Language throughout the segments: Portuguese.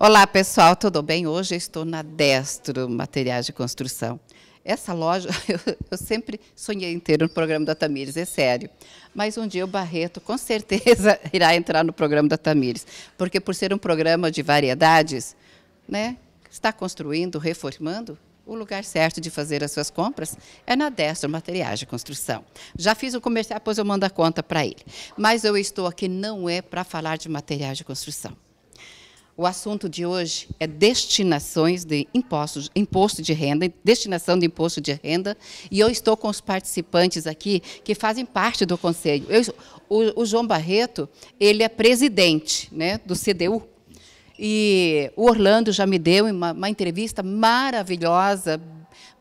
Olá pessoal, tudo bem? Hoje estou na Destro Materiais de Construção. Essa loja, eu, eu sempre sonhei em ter no programa da Tamires, é sério. Mas um dia o Barreto com certeza irá entrar no programa da Tamires, porque por ser um programa de variedades, né, está construindo, reformando, o lugar certo de fazer as suas compras é na Destro Materiais de Construção. Já fiz o comercial, depois eu mando a conta para ele. Mas eu estou aqui não é para falar de materiais de construção. O assunto de hoje é destinações de impostos, imposto de renda, destinação de imposto de renda, e eu estou com os participantes aqui que fazem parte do conselho. Eu, o, o, João Barreto, ele é presidente, né, do CDU. E o Orlando já me deu uma, uma entrevista maravilhosa,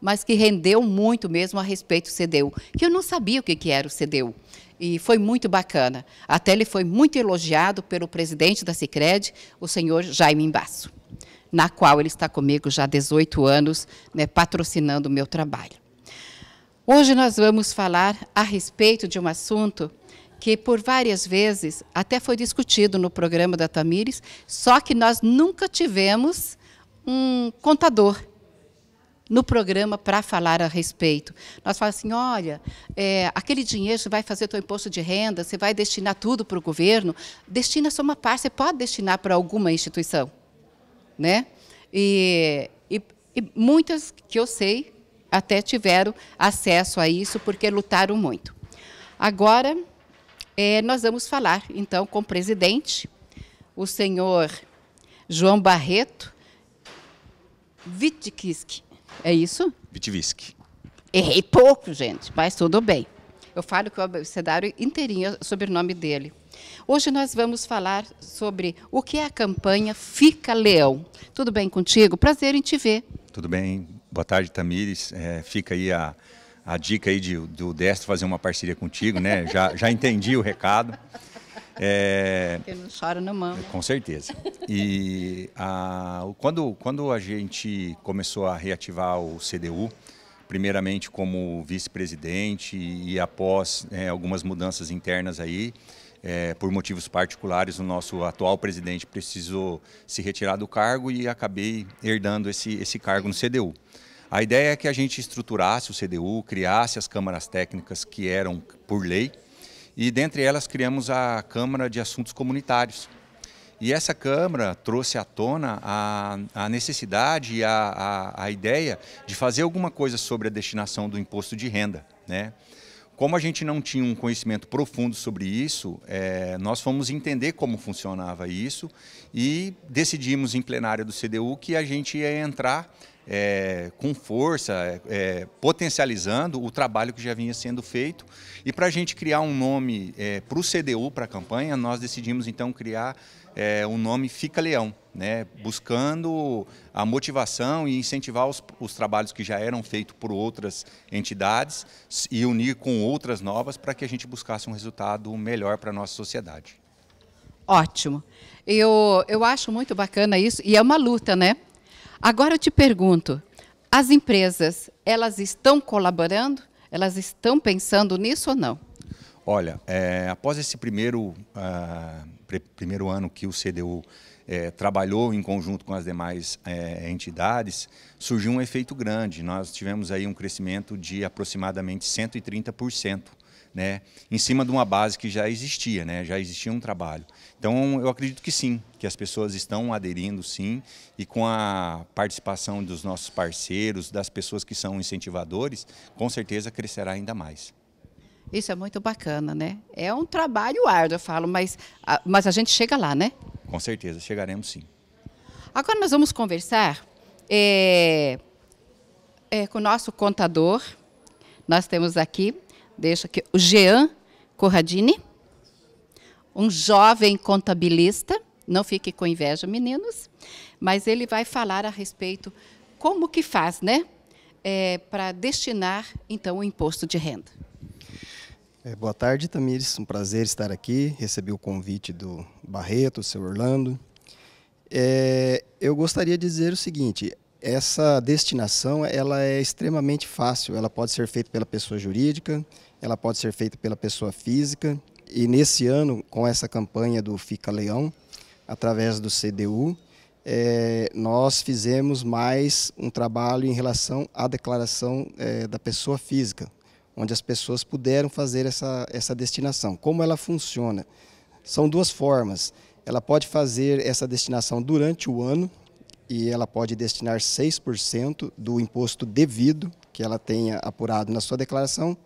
mas que rendeu muito mesmo a respeito do CDU, que eu não sabia o que, que era o CDU e foi muito bacana. Até ele foi muito elogiado pelo presidente da Cicred, o senhor Jaime Embaço, na qual ele está comigo já há 18 anos, né, patrocinando o meu trabalho. Hoje nós vamos falar a respeito de um assunto que por várias vezes até foi discutido no programa da Tamires, só que nós nunca tivemos um contador no programa para falar a respeito. Nós falamos assim, olha, é, aquele dinheiro você vai fazer seu imposto de renda, você vai destinar tudo para o governo, destina só uma parte, você pode destinar para alguma instituição. Né? E, e, e muitas que eu sei até tiveram acesso a isso porque lutaram muito. Agora, é, nós vamos falar, então, com o presidente, o senhor João Barreto Witkisk, é isso? Vitivisque. Errei pouco, gente, mas tudo bem. Eu falo que o abecedário inteirinho é o sobrenome dele. Hoje nós vamos falar sobre o que é a campanha Fica Leão. Tudo bem contigo? Prazer em te ver. Tudo bem. Boa tarde, Tamires. É, fica aí a, a dica aí de, do Destro fazer uma parceria contigo, né? Já, já entendi o recado. É, não Com certeza. E a, quando, quando a gente começou a reativar o CDU, primeiramente como vice-presidente e após é, algumas mudanças internas aí, é, por motivos particulares, o nosso atual presidente precisou se retirar do cargo e acabei herdando esse, esse cargo no CDU. A ideia é que a gente estruturasse o CDU, criasse as câmaras técnicas que eram por lei, e dentre elas criamos a Câmara de Assuntos Comunitários. E essa Câmara trouxe à tona a, a necessidade e a, a, a ideia de fazer alguma coisa sobre a destinação do imposto de renda. Né? Como a gente não tinha um conhecimento profundo sobre isso, é, nós fomos entender como funcionava isso e decidimos em plenária do CDU que a gente ia entrar é, com força, é, é, potencializando o trabalho que já vinha sendo feito. E para a gente criar um nome é, para o CDU, para a campanha, nós decidimos então criar é, o um nome Fica Leão, né? buscando a motivação e incentivar os, os trabalhos que já eram feitos por outras entidades e unir com outras novas para que a gente buscasse um resultado melhor para a nossa sociedade. Ótimo. Eu, eu acho muito bacana isso, e é uma luta, né? Agora eu te pergunto, as empresas, elas estão colaborando? Elas estão pensando nisso ou não? Olha, é, após esse primeiro, uh, primeiro ano que o CDU é, trabalhou em conjunto com as demais é, entidades, surgiu um efeito grande. Nós tivemos aí um crescimento de aproximadamente 130% né, em cima de uma base que já existia, né, já existia um trabalho. Então, eu acredito que sim, que as pessoas estão aderindo sim, e com a participação dos nossos parceiros, das pessoas que são incentivadores, com certeza crescerá ainda mais. Isso é muito bacana, né? É um trabalho árduo, eu falo, mas a, mas a gente chega lá, né? Com certeza, chegaremos sim. Agora nós vamos conversar é, é, com o nosso contador. Nós temos aqui deixa aqui, o Jean Corradini, um jovem contabilista, não fique com inveja, meninos, mas ele vai falar a respeito como que faz, né, é, para destinar então o imposto de renda. É, boa tarde, Tamires, um prazer estar aqui. Recebi o convite do Barreto, do seu Orlando. É, eu gostaria de dizer o seguinte: essa destinação ela é extremamente fácil. Ela pode ser feita pela pessoa jurídica, ela pode ser feita pela pessoa física. E nesse ano, com essa campanha do Fica Leão, através do CDU, é, nós fizemos mais um trabalho em relação à declaração é, da pessoa física, onde as pessoas puderam fazer essa, essa destinação. Como ela funciona? São duas formas. Ela pode fazer essa destinação durante o ano, e ela pode destinar 6% do imposto devido que ela tenha apurado na sua declaração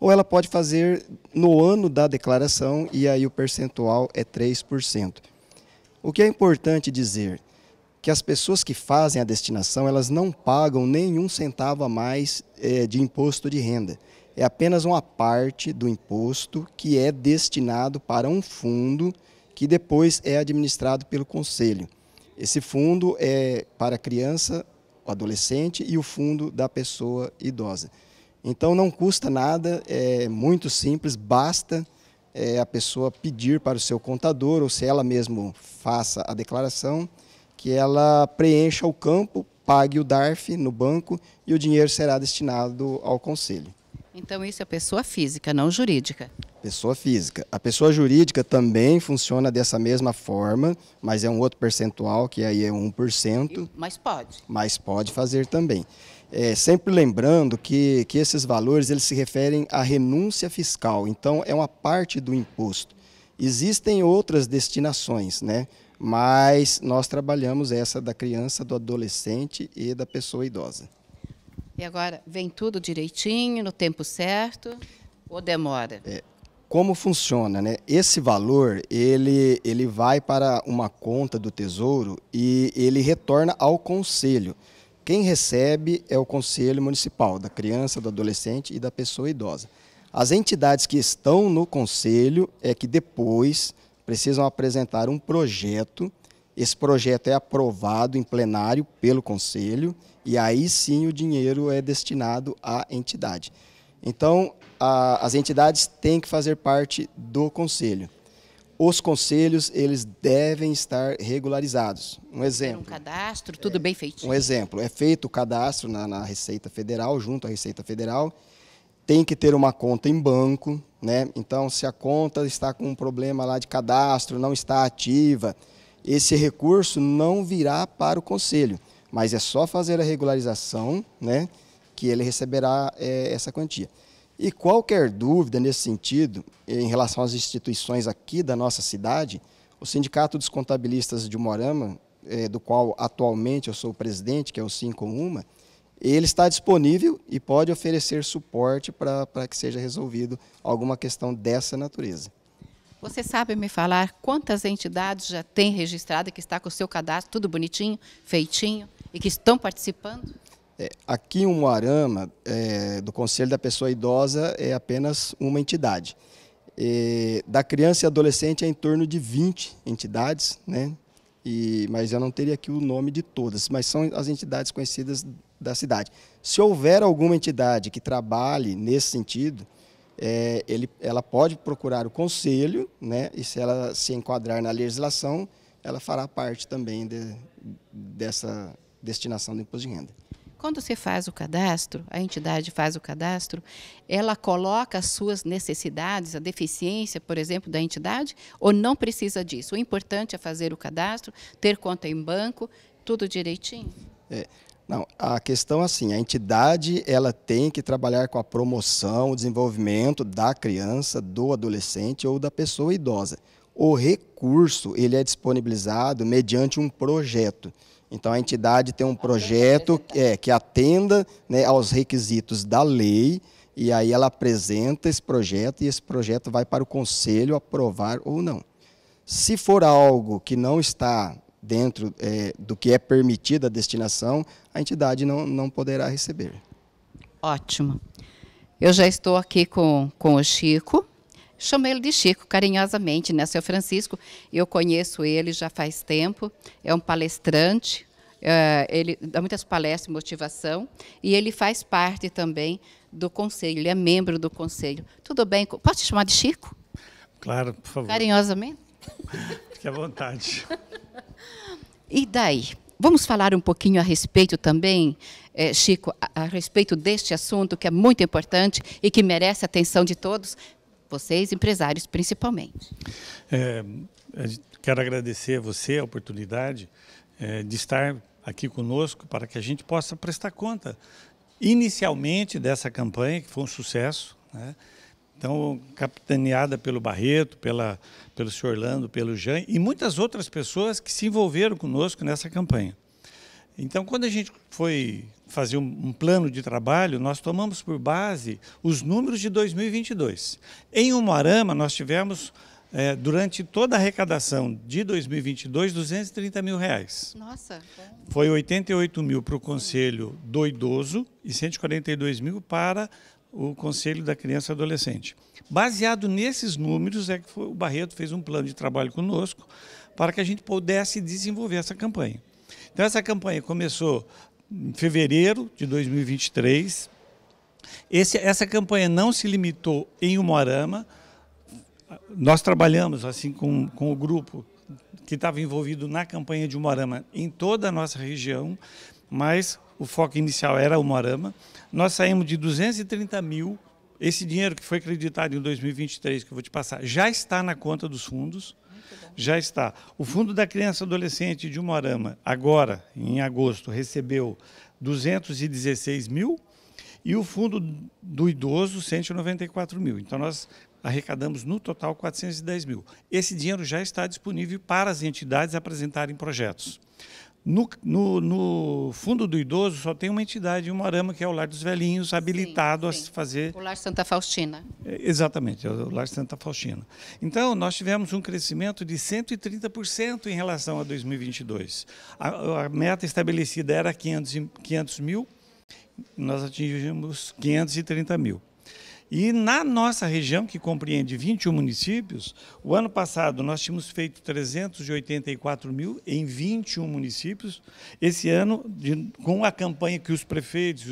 ou ela pode fazer no ano da declaração e aí o percentual é 3%. O que é importante dizer que as pessoas que fazem a destinação, elas não pagam nenhum centavo a mais é, de imposto de renda. É apenas uma parte do imposto que é destinado para um fundo que depois é administrado pelo conselho. Esse fundo é para criança, adolescente e o fundo da pessoa idosa. Então não custa nada, é muito simples, basta é, a pessoa pedir para o seu contador, ou se ela mesmo faça a declaração, que ela preencha o campo, pague o DARF no banco e o dinheiro será destinado ao conselho. Então isso é pessoa física, não jurídica. Pessoa física. A pessoa jurídica também funciona dessa mesma forma, mas é um outro percentual, que aí é 1%. Mas pode. Mas pode fazer também. É, sempre lembrando que, que esses valores eles se referem à renúncia fiscal, então é uma parte do imposto. Existem outras destinações, né? mas nós trabalhamos essa da criança, do adolescente e da pessoa idosa. E agora, vem tudo direitinho, no tempo certo? Ou demora? É, como funciona, né? Esse valor ele, ele vai para uma conta do Tesouro e ele retorna ao Conselho. Quem recebe é o Conselho Municipal da criança, do adolescente e da pessoa idosa. As entidades que estão no Conselho é que depois precisam apresentar um projeto. Esse projeto é aprovado em plenário pelo Conselho e aí sim o dinheiro é destinado à entidade. Então, a, as entidades têm que fazer parte do conselho. Os conselhos, eles devem estar regularizados. Um exemplo. Um cadastro, tudo é, bem feito. Um exemplo. É feito o cadastro na, na Receita Federal, junto à Receita Federal. Tem que ter uma conta em banco, né? Então, se a conta está com um problema lá de cadastro, não está ativa, esse recurso não virá para o conselho, mas é só fazer a regularização, né? Que ele receberá é, essa quantia. E qualquer dúvida nesse sentido, em relação às instituições aqui da nossa cidade, o Sindicato dos Contabilistas de Morama, eh, do qual atualmente eu sou o presidente, que é o Uma, ele está disponível e pode oferecer suporte para que seja resolvido alguma questão dessa natureza. Você sabe me falar quantas entidades já tem registrada que está com o seu cadastro tudo bonitinho, feitinho e que estão participando? É, aqui em Moarama, é, do Conselho da Pessoa Idosa, é apenas uma entidade. É, da criança e adolescente é em torno de 20 entidades, né? E, mas eu não teria aqui o nome de todas, mas são as entidades conhecidas da cidade. Se houver alguma entidade que trabalhe nesse sentido, é, ele, ela pode procurar o conselho, né? E se ela se enquadrar na legislação, ela fará parte também de, dessa destinação do imposto de renda. Quando você faz o cadastro, a entidade faz o cadastro, ela coloca as suas necessidades, a deficiência, por exemplo, da entidade, ou não precisa disso? O importante é fazer o cadastro, ter conta em banco, tudo direitinho? É. Não, a questão é assim, a entidade ela tem que trabalhar com a promoção, o desenvolvimento da criança, do adolescente ou da pessoa idosa. O recurso ele é disponibilizado mediante um projeto. Então a entidade tem um projeto é, que atenda né, aos requisitos da lei e aí ela apresenta esse projeto e esse projeto vai para o conselho aprovar ou não. Se for algo que não está dentro é, do que é permitida a destinação, a entidade não, não poderá receber. Ótimo. Eu já estou aqui com, com o Chico. Chamei ele de Chico, carinhosamente, né, seu Francisco? Eu conheço ele já faz tempo, é um palestrante, é, ele dá muitas palestras de motivação e ele faz parte também do conselho, ele é membro do conselho. Tudo bem? Posso te chamar de Chico? Claro, por favor. Carinhosamente? Fique à vontade. e daí? Vamos falar um pouquinho a respeito também, é, Chico, a, a respeito deste assunto que é muito importante e que merece a atenção de todos, vocês, empresários, principalmente. É, quero agradecer a você a oportunidade é, de estar aqui conosco para que a gente possa prestar conta inicialmente dessa campanha, que foi um sucesso, né? Então, capitaneada pelo Barreto, pela, pelo senhor Orlando, pelo Jean e muitas outras pessoas que se envolveram conosco nessa campanha. Então, quando a gente foi fazer um, plano de trabalho, nós tomamos por base os números de 2022. Em Umarama, nós tivemos, é, durante toda a arrecadação de 2022, 230 mil reais. Nossa! Foi 88 mil para o Conselho do Idoso e 142 mil para o Conselho da Criança e Adolescente. Baseado nesses números, é que foi, o Barreto fez um plano de trabalho conosco para que a gente pudesse desenvolver essa campanha. Então, essa campanha começou em fevereiro de 2023. Esse, essa campanha não se limitou em Umorama. Nós trabalhamos assim com, com o grupo que estava envolvido na campanha de Umorama em toda a nossa região, mas o foco inicial era Umorama. Nós saímos de 230 mil. Esse dinheiro que foi acreditado em 2023, que eu vou te passar, já está na conta dos fundos já está. O Fundo da Criança e Adolescente de Umarama, agora, em agosto, recebeu 216 mil e o Fundo do Idoso, 194 mil. Então, nós arrecadamos no total 410 mil. Esse dinheiro já está disponível para as entidades apresentarem projetos. No, no, no, fundo do idoso só tem uma entidade, uma arama, que é o Lar dos Velhinhos, habilitado sim, sim. a fazer. O Lar Santa Faustina. É, exatamente, é o Lar Santa Faustina. Então, nós tivemos um crescimento de 130% em relação a 2022. A, a meta estabelecida era 500, 500 mil, nós atingimos 530 mil. E na nossa região, que compreende 21 municípios, o ano passado nós tínhamos feito 384 mil em 21 municípios. Esse ano, de, com a campanha que os prefeitos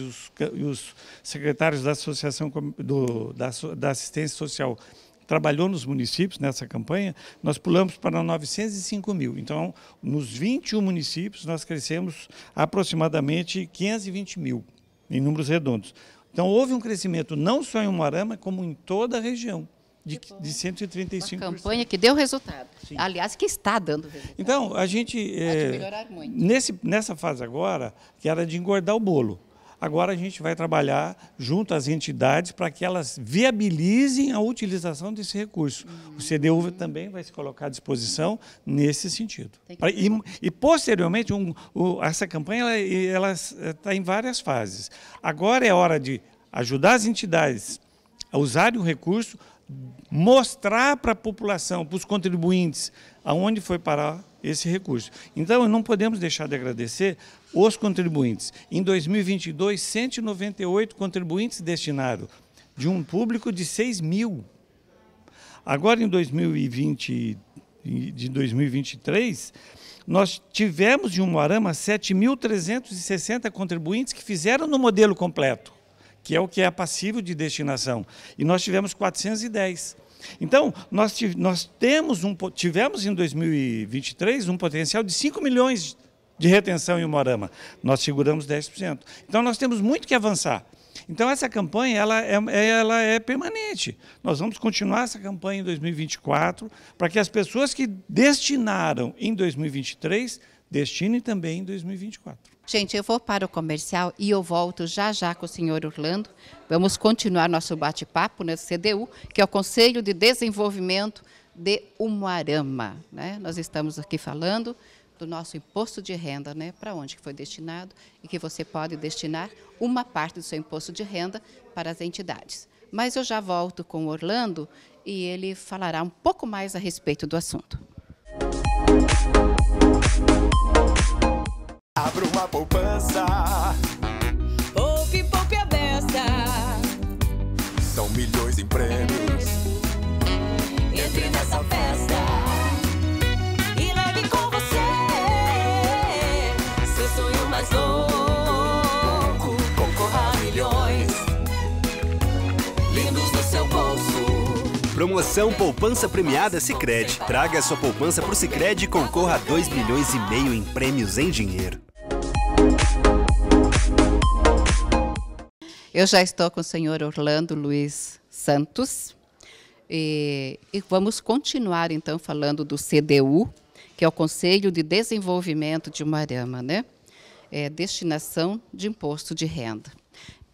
e os, os secretários da Associação do, da, da Assistência Social trabalhou nos municípios nessa campanha, nós pulamos para 905 mil. Então, nos 21 municípios, nós crescemos aproximadamente 520 mil, em números redondos. Então houve um crescimento não só em Umarama, como em toda a região, de, de 135%. Uma campanha que deu resultado. Sim. Aliás, que está dando resultado. Então, a gente... É, melhorar muito. Nesse, nessa fase agora, que era de engordar o bolo. Agora a gente vai trabalhar junto às entidades para que elas viabilizem a utilização desse recurso. Uhum. O CDU também vai se colocar à disposição nesse sentido. E, e, posteriormente, um, o, essa campanha ela está eh, em várias fases. Agora é hora de ajudar as entidades a usarem o recurso, mostrar para a população, para os contribuintes, aonde foi parar esse recurso. Então, não podemos deixar de agradecer os contribuintes. Em 2022, 198 contribuintes destinaram de um público de 6 mil. Agora, em 2020, de 2023, nós tivemos de Umuarama 7.360 contribuintes que fizeram no modelo completo, que é o que é passivo de destinação. E nós tivemos 410. Então, nós, nós temos um, tivemos em 2023 um potencial de 5 milhões de retenção em Umorama. Nós seguramos 10%. Então, nós temos muito que avançar. Então, essa campanha ela é, é ela é permanente. Nós vamos continuar essa campanha em 2024 para que as pessoas que destinaram em 2023 destinem também em 2024. Gente, eu vou para o comercial e eu volto já já com o senhor Orlando. Vamos continuar nosso bate-papo no CDU, que é o Conselho de Desenvolvimento de Umuarama. Né? Nós estamos aqui falando do nosso imposto de renda, né? para onde foi destinado e que você pode destinar uma parte do seu imposto de renda para as entidades. Mas eu já volto com o Orlando e ele falará um pouco mais a respeito do assunto. Música Abra uma poupança. Poupe, poupe a besta. São milhões em prêmios. Entre nessa festa. E leve com você seu sonho mais louco. Concorra a milhões. Lindos no seu bolso. Promoção Poupança Premiada Sicredi. Traga sua poupança pro Sicredi e concorra a 2 milhões e meio em prêmios em dinheiro. Eu já estou com o senhor Orlando Luiz Santos e, e vamos continuar então falando do CDU, que é o Conselho de Desenvolvimento de Umarama, né? É, destinação de imposto de renda.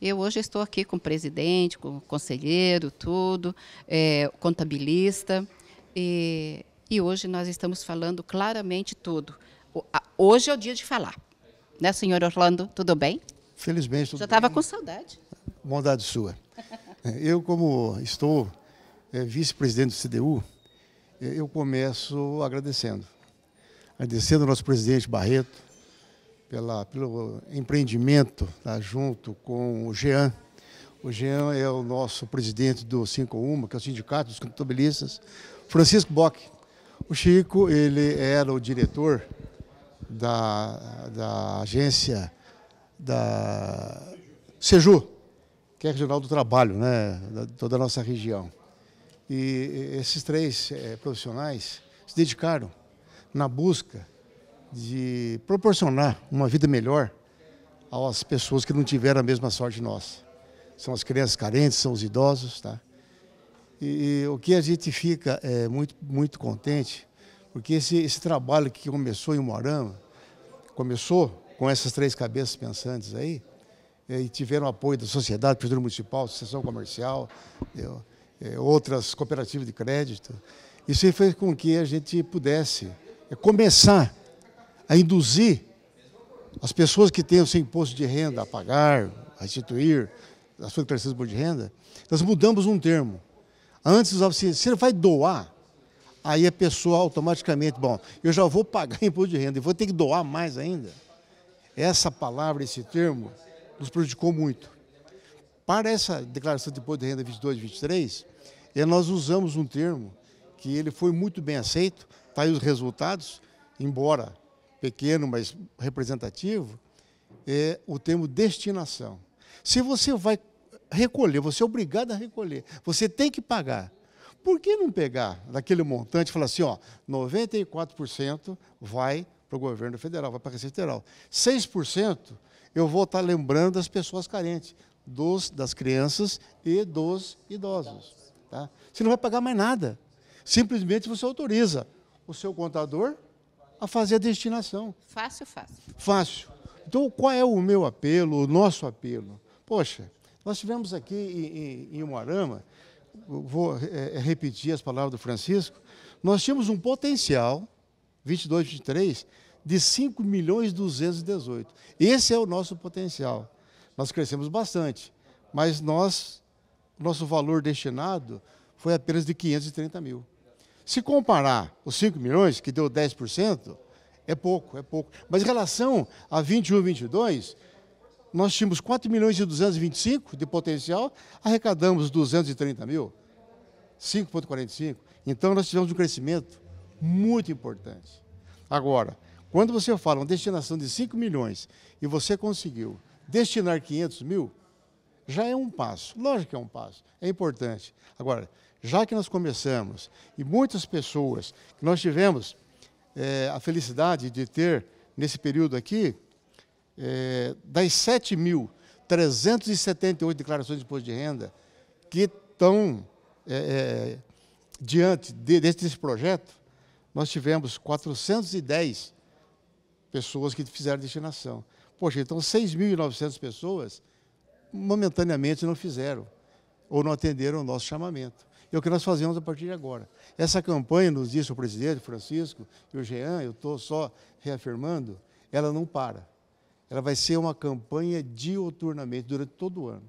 Eu hoje estou aqui com o presidente, com o conselheiro, tudo, é, contabilista, e, e, hoje nós estamos falando claramente tudo. Hoje é o dia de falar. Né, senhor Orlando? Tudo bem? Felizmente, tudo Já estava com saudade bondade sua. É, eu, como estou é, vice-presidente do CDU, é, eu começo agradecendo. Agradecendo ao nosso presidente Barreto pela, pelo empreendimento tá, junto com o Jean. O Jean é o nosso presidente do 51, que é o Sindicato dos Contabilistas, Francisco Bock. O Chico, ele era o diretor da, da agência da Seju, que é regional do trabalho, né, da, toda a nossa região. E esses três é, profissionais se dedicaram na busca de proporcionar uma vida melhor às pessoas que não tiveram a mesma sorte nossa. São as crianças carentes, são os idosos, tá? E, e o que a gente fica é, muito, muito contente, porque esse, esse trabalho que começou em Moarama, começou com essas três cabeças pensantes aí, é, e tiveram apoio da sociedade, prefeitura municipal, associação comercial, é, é, outras cooperativas de crédito. Isso fez com que a gente pudesse começar a induzir as pessoas que têm o seu imposto de renda a pagar, a restituir, as suas declarações de renda, nós mudamos um termo. Antes usava-se, você vai doar, aí a pessoa automaticamente, bom, eu já vou pagar imposto de renda e vou ter que doar mais ainda. Essa palavra, esse termo, nos prejudicou muito. Para essa declaração de imposto de renda 22 e 23, eh, nós usamos um termo que ele foi muito bem aceito, está aí os resultados, embora pequeno, mas representativo, é o termo destinação. Se você vai recolher, você é obrigado a recolher, você tem que pagar. Por que não pegar daquele montante e falar assim, ó, 94% vai para o governo federal, vai para a Receita Federal. 6% eu vou estar lembrando das pessoas carentes, dos, das crianças e dos idosos. Tá? Você não vai pagar mais nada. Simplesmente você autoriza o seu contador a fazer a destinação. Fácil, fácil. Fácil. Então, qual é o meu apelo, o nosso apelo? Poxa, nós tivemos aqui em, em, Umarama, vou é, é, repetir as palavras do Francisco, nós tínhamos um potencial, 22, 23, de 5 milhões 218. Esse é o nosso potencial. Nós crescemos bastante, mas nós, nosso valor destinado foi apenas de 530 mil. Se comparar os 5 milhões, que deu 10%, é pouco, é pouco. Mas em relação a 21, 22, nós tínhamos 4 milhões e 225 de potencial, arrecadamos 230 mil, 5,45. Então nós tivemos um crescimento muito importante. Agora, quando você fala uma destinação de 5 milhões e você conseguiu destinar 500 mil, já é um passo. Lógico que é um passo, é importante. Agora, já que nós começamos, e muitas pessoas que nós tivemos é, a felicidade de ter nesse período aqui, é, das 7.378 declarações de imposto de renda que estão é, eh, diante de, desse projeto, nós tivemos 410 pessoas que fizeram destinação. Poxa, então 6.900 pessoas momentaneamente não fizeram ou não atenderam o nosso chamamento. É o que nós fazemos a partir de agora. Essa campanha, nos disse o presidente Francisco e o Jean, eu estou só reafirmando, ela não para. Ela vai ser uma campanha dioturnamente durante todo o ano.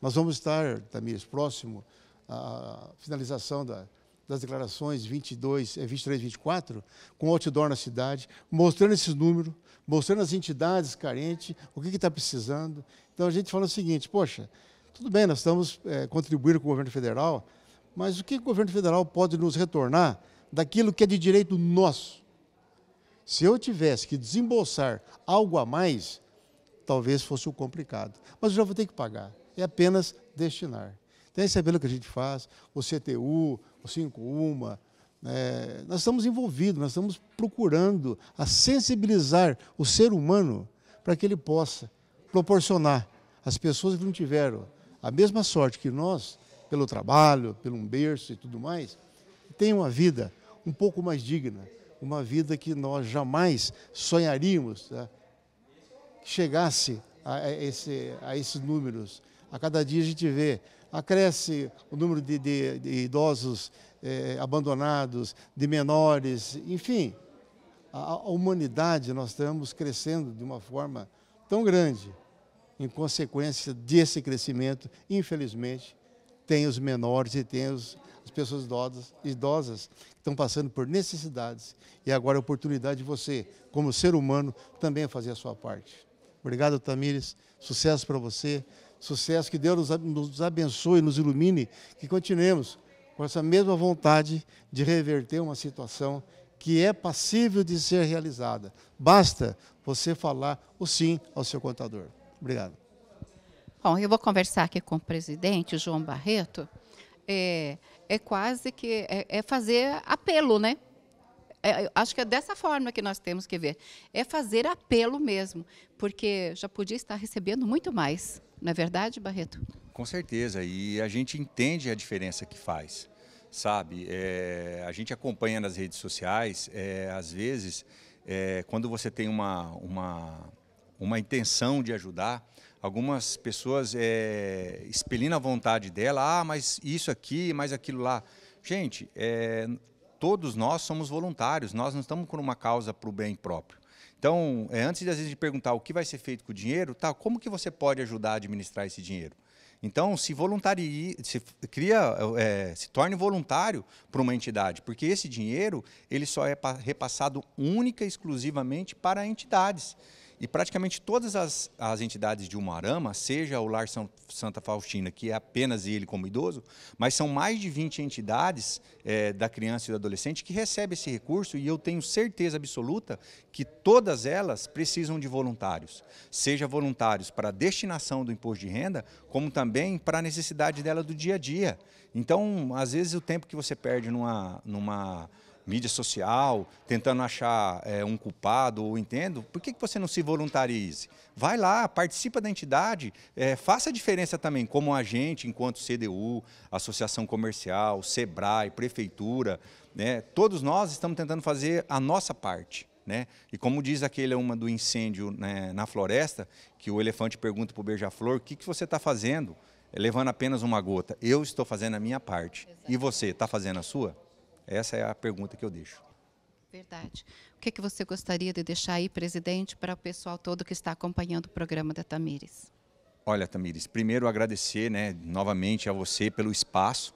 Nós vamos estar, Tamires, próximo à finalização da, das declarações 22, 23, 24, com outdoor na cidade, mostrando esses números, mostrando as entidades carentes, o que está precisando. Então a gente fala o seguinte: poxa, tudo bem, nós estamos é, contribuindo com o governo federal, mas o que o governo federal pode nos retornar daquilo que é de direito nosso? Se eu tivesse que desembolsar algo a mais, talvez fosse o complicado. Mas eu já vou ter que pagar. É apenas destinar. Então, esse é apelo que a gente faz, o CTU, cinco, uma. É, nós estamos envolvidos, nós estamos procurando a sensibilizar o ser humano para que ele possa proporcionar às pessoas que não tiveram a mesma sorte que nós, pelo trabalho, pelo um berço e tudo mais, tenham uma vida um pouco mais digna, uma vida que nós jamais sonharíamos né? que chegasse a, esse, a esses números. A cada dia a gente vê acresce o número de, de, de idosos eh, abandonados, de menores, enfim. A, a, humanidade nós estamos crescendo de uma forma tão grande. Em consequência desse crescimento, infelizmente, tem os menores e tem os, as pessoas idosas, idosas que estão passando por necessidades. E agora a oportunidade de você, como ser humano, também fazer a sua parte. Obrigado, Tamires. Sucesso para você sucesso, que Deus nos abençoe, nos ilumine, que continuemos com essa mesma vontade de reverter uma situação que é passível de ser realizada. Basta você falar o sim ao seu contador. Obrigado. Bom, eu vou conversar aqui com o presidente, João Barreto. É, é quase que é, é fazer apelo, né? É, acho que é dessa forma que nós temos que ver. É fazer apelo mesmo, porque já podia estar recebendo muito mais. Não é verdade, Barreto? Com certeza, e a gente entende a diferença que faz, sabe? É, a gente acompanha nas redes sociais, é, às vezes, é, quando você tem uma, uma, uma intenção de ajudar, algumas pessoas é, expelindo a vontade dela, ah, mas isso aqui, mais aquilo lá. Gente, é, todos nós somos voluntários, nós não estamos com uma causa para o bem próprio. Então, é, antes de vezes de perguntar o que vai ser feito com o dinheiro, tá, como que você pode ajudar a administrar esse dinheiro? Então, se voluntarie, se cria, é, se torne voluntário para uma entidade, porque esse dinheiro ele só é repassado única e exclusivamente para entidades. E praticamente todas as, as entidades de Umarama, seja o Lar São, Santa Faustina, que é apenas ele como idoso, mas são mais de 20 entidades é, da criança e do adolescente que recebem esse recurso e eu tenho certeza absoluta que todas elas precisam de voluntários. Seja voluntários para a destinação do imposto de renda, como também para a necessidade dela do dia a dia. Então, às vezes, o tempo que você perde numa, numa mídia social, tentando achar é, um culpado ou entendo, por que, que você não se voluntarize? Vai lá, participa da entidade, é, faça a diferença também como a gente enquanto CDU, Associação Comercial, SEBRAE, Prefeitura, né? todos nós estamos tentando fazer a nossa parte. Né? E como diz aquele é uma do incêndio né, na floresta, que o elefante pergunta para o beija-flor, o que, que você está fazendo? É levando apenas uma gota. Eu estou fazendo a minha parte. E você, está fazendo a sua? Essa é a pergunta que eu deixo. Verdade. O que, é que você gostaria de deixar aí, presidente, para o pessoal todo que está acompanhando o programa da Tamires? Olha, Tamires, primeiro agradecer né, novamente a você pelo espaço.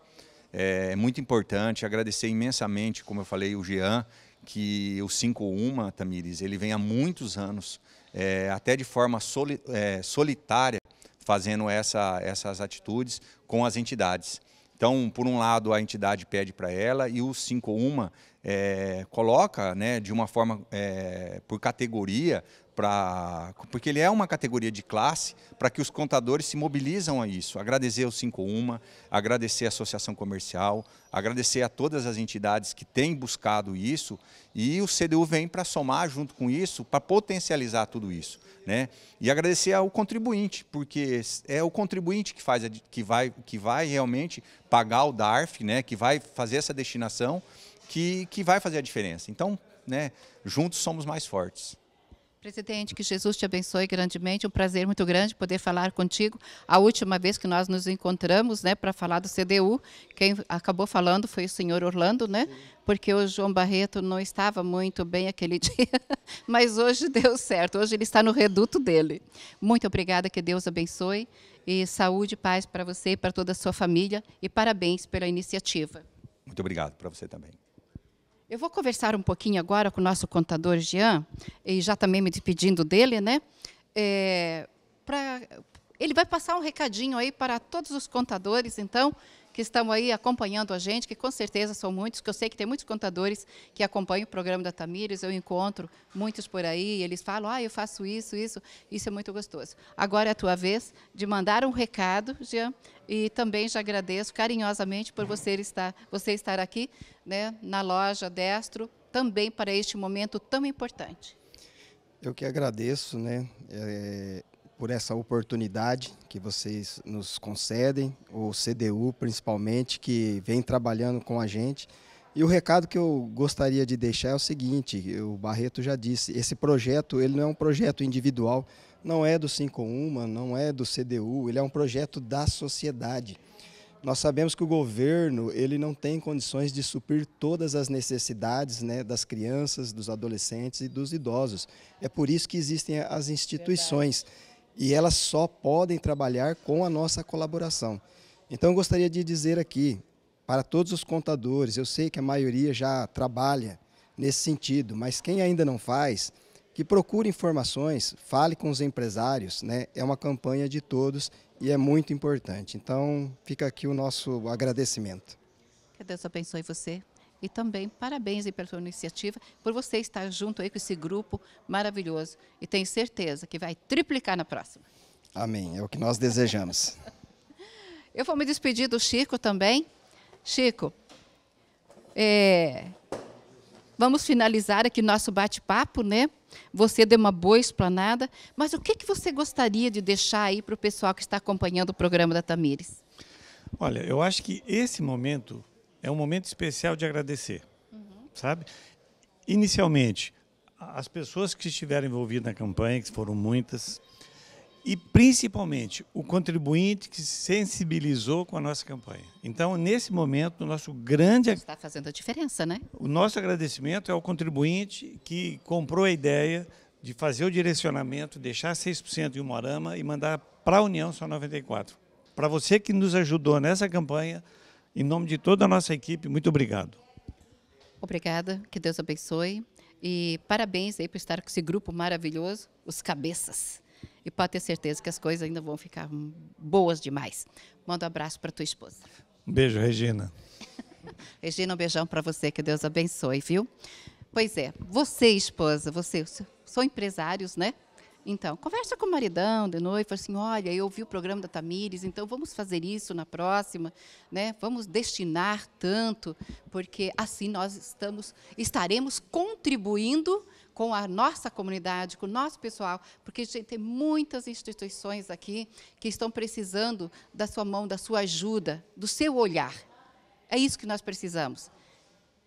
É, é muito importante agradecer imensamente, como eu falei, o Jean, que o 51, Tamires, ele vem há muitos anos, é, até de forma soli é, solitária, fazendo essa, essas atitudes com as entidades. Então, por um lado, a entidade pede para ela e o 51 é, eh, coloca, né, de uma forma é, por categoria, para porque ele é uma categoria de classe para que os contadores se mobilizam a isso. Agradecer ao 51, agradecer à Associação Comercial, agradecer a todas as entidades que têm buscado isso e o CDU vem para somar junto com isso, para potencializar tudo isso, né? E agradecer ao contribuinte, porque é o contribuinte que faz que vai que vai realmente pagar o DARF, né, que vai fazer essa destinação que que vai fazer a diferença. Então, né, juntos somos mais fortes. Presidente, que Jesus te abençoe grandemente. Um prazer muito grande poder falar contigo. A última vez que nós nos encontramos, né, para falar do CDU, quem acabou falando foi o senhor Orlando, né? Porque o João Barreto não estava muito bem aquele dia, mas hoje deu certo. Hoje ele está no reduto dele. Muito obrigada, que Deus abençoe e saúde e paz para você e para toda a sua família e parabéns pela iniciativa. Muito obrigado para você também. Eu vou conversar um pouquinho agora com o nosso contador Jean, e já também me despedindo dele, né? É, pra, ele vai passar um recadinho aí para todos os contadores, então, que estão aí acompanhando a gente, que com certeza são muitos, que eu sei que tem muitos contadores que acompanham o programa da Tamires, eu encontro muitos por aí, eles falam, ah, eu faço isso, isso, isso é muito gostoso. Agora é a tua vez de mandar um recado, Jean, e também já agradeço carinhosamente por você estar, você estar aqui né, na loja Destro, também para este momento tão importante. Eu que agradeço, né? É, por essa oportunidade que vocês nos concedem, o CDU principalmente, que vem trabalhando com a gente. E o recado que eu gostaria de deixar é o seguinte, o Barreto já disse, esse projeto ele não é um projeto individual, não é do 51, não é do CDU, ele é um projeto da sociedade. Nós sabemos que o governo ele não tem condições de suprir todas as necessidades né, das crianças, dos adolescentes e dos idosos. É por isso que existem as instituições. Verdade e elas só podem trabalhar com a nossa colaboração. Então, eu gostaria de dizer aqui, para todos os contadores, eu sei que a maioria já trabalha nesse sentido, mas quem ainda não faz, que procure informações, fale com os empresários, né? é uma campanha de todos e é muito importante. Então, fica aqui o nosso agradecimento. Que Deus abençoe você. E também parabéns aí pela sua iniciativa, por você estar junto aí com esse grupo maravilhoso. E tenho certeza que vai triplicar na próxima. Amém. É o que nós desejamos. Eu vou me despedir do Chico também. Chico, é, vamos finalizar aqui nosso bate-papo, né? Você deu uma boa explanada, mas o que, que você gostaria de deixar aí para o pessoal que está acompanhando o programa da Tamires? Olha, eu acho que esse momento é um momento especial de agradecer, uhum. sabe? Inicialmente, as pessoas que estiveram envolvidas na campanha, que foram muitas, e principalmente o contribuinte que sensibilizou com a nossa campanha. Então, nesse momento, o nosso grande está fazendo a diferença, né? O nosso agradecimento é ao contribuinte que comprou a ideia de fazer o direcionamento, deixar 6% em Morama e mandar para a União só 94. Para você que nos ajudou nessa campanha, em nome de toda a nossa equipe, muito obrigado. Obrigada, que Deus abençoe. E parabéns aí por estar com esse grupo maravilhoso, os Cabeças. E pode ter certeza que as coisas ainda vão ficar boas demais. Manda um abraço para tua esposa. Um beijo, Regina. Regina, um beijão para você, que Deus abençoe, viu? Pois é, você, esposa, você, são empresários, né? Então, conversa com o maridão de noite, fala assim, olha, eu ouvi o programa da Tamires, então vamos fazer isso na próxima, né? Vamos destinar tanto, porque assim nós estamos, estaremos contribuindo com a nossa comunidade, com o nosso pessoal, porque a gente tem muitas instituições aqui que estão precisando da sua mão, da sua ajuda, do seu olhar. É isso que nós precisamos.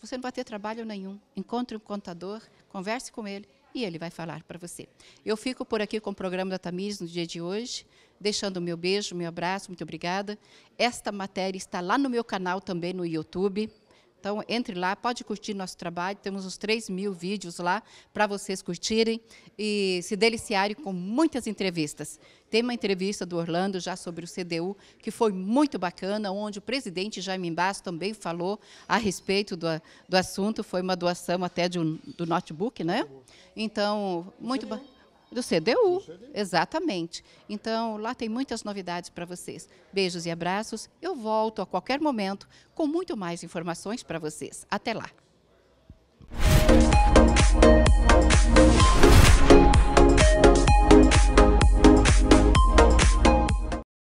Você não vai ter trabalho nenhum. Encontre um contador, converse com ele, e ele vai falar para você. Eu fico por aqui com o programa da Tamires no dia de hoje, deixando o meu beijo, meu abraço, muito obrigada. Esta matéria está lá no meu canal também no YouTube. Então, entre lá, pode curtir nosso trabalho. Temos uns 3 mil vídeos lá para vocês curtirem e se deliciarem com muitas entrevistas. Tem uma entrevista do Orlando já sobre o CDU, que foi muito bacana, onde o presidente Jaime Basso também falou a respeito do, do assunto. Foi uma doação até de um, do notebook, né? Então, muito bacana. Do CDU, exatamente. Então, lá tem muitas novidades para vocês. Beijos e abraços. Eu volto a qualquer momento com muito mais informações para vocês. Até lá.